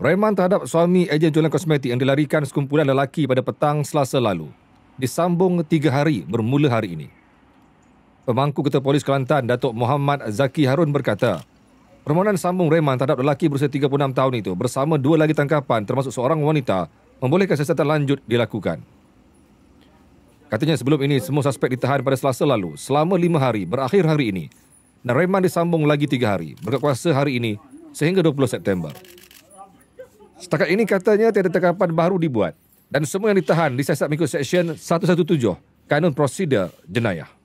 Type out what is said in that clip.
Rehman terhadap suami ejen jualan kosmetik yang dilarikan sekumpulan lelaki pada petang selasa lalu disambung tiga hari bermula hari ini. Pemangku Ketua Polis Kelantan, Datuk Muhammad Zaki Harun berkata, permohonan sambung Rehman terhadap lelaki berusia 36 tahun itu bersama dua lagi tangkapan termasuk seorang wanita membolehkan siasatan lanjut dilakukan. Katanya sebelum ini semua suspek ditahan pada selasa lalu selama lima hari berakhir hari ini dan Rehman disambung lagi tiga hari berkuasa hari ini sehingga 20 September. Setakat ini katanya tiada tangkapan baru dibuat dan semua yang ditahan disiasat mengikut Seksyen 117 Kanun Prosedur Jenayah.